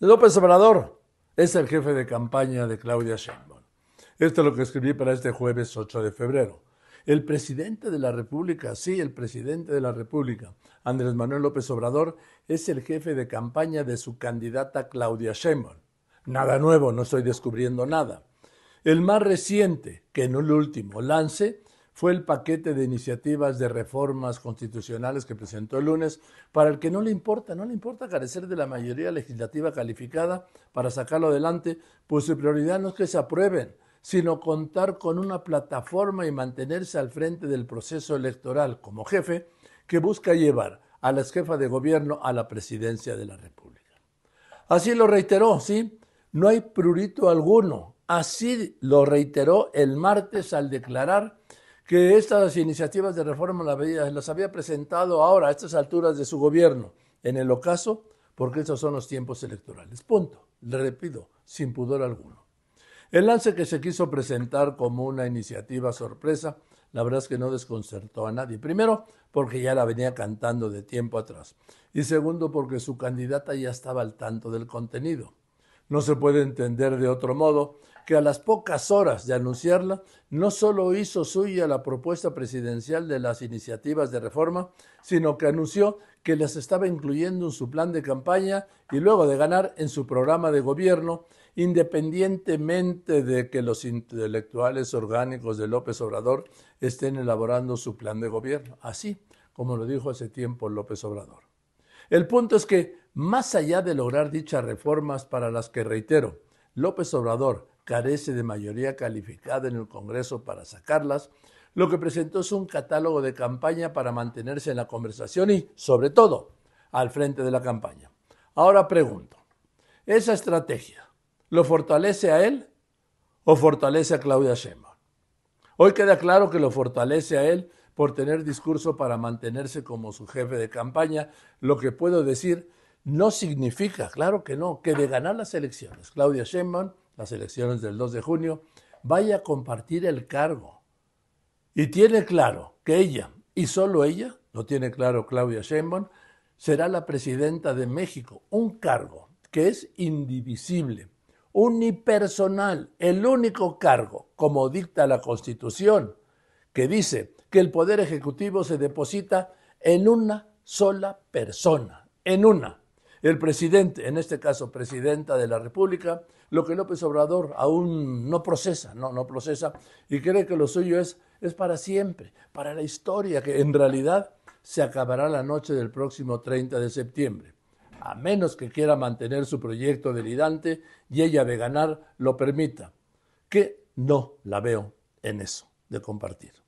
López Obrador es el jefe de campaña de Claudia Sheinbaum. Esto es lo que escribí para este jueves 8 de febrero. El presidente de la República, sí, el presidente de la República, Andrés Manuel López Obrador, es el jefe de campaña de su candidata Claudia Sheinbaum. Nada nuevo, no estoy descubriendo nada. El más reciente, que en el último, lance fue el paquete de iniciativas de reformas constitucionales que presentó el lunes, para el que no le importa, no le importa carecer de la mayoría legislativa calificada para sacarlo adelante, pues su prioridad no es que se aprueben, sino contar con una plataforma y mantenerse al frente del proceso electoral como jefe que busca llevar a la jefa de gobierno a la presidencia de la República. Así lo reiteró, ¿sí? No hay prurito alguno. Así lo reiteró el martes al declarar que estas iniciativas de reforma las había presentado ahora, a estas alturas de su gobierno, en el ocaso, porque esos son los tiempos electorales. Punto. Le repito, sin pudor alguno. El lance que se quiso presentar como una iniciativa sorpresa, la verdad es que no desconcertó a nadie. Primero, porque ya la venía cantando de tiempo atrás. Y segundo, porque su candidata ya estaba al tanto del contenido. No se puede entender de otro modo que a las pocas horas de anunciarla, no solo hizo suya la propuesta presidencial de las iniciativas de reforma, sino que anunció que las estaba incluyendo en su plan de campaña y luego de ganar en su programa de gobierno, independientemente de que los intelectuales orgánicos de López Obrador estén elaborando su plan de gobierno, así como lo dijo hace tiempo López Obrador. El punto es que, más allá de lograr dichas reformas para las que, reitero, López Obrador carece de mayoría calificada en el Congreso para sacarlas, lo que presentó es un catálogo de campaña para mantenerse en la conversación y, sobre todo, al frente de la campaña. Ahora pregunto, ¿esa estrategia lo fortalece a él o fortalece a Claudia Sheinbaum? Hoy queda claro que lo fortalece a él por tener discurso para mantenerse como su jefe de campaña. Lo que puedo decir no significa, claro que no, que de ganar las elecciones, Claudia Sheinbaum, las elecciones del 2 de junio, vaya a compartir el cargo. Y tiene claro que ella, y solo ella, no tiene claro Claudia Sheinbaum, será la presidenta de México, un cargo que es indivisible, unipersonal, el único cargo, como dicta la Constitución, que dice que el poder ejecutivo se deposita en una sola persona, en una. El presidente, en este caso presidenta de la República, lo que López Obrador aún no procesa, no, no procesa, y cree que lo suyo es, es para siempre, para la historia, que en realidad se acabará la noche del próximo 30 de septiembre. A menos que quiera mantener su proyecto delirante y ella de ganar lo permita. Que no la veo en eso de compartir.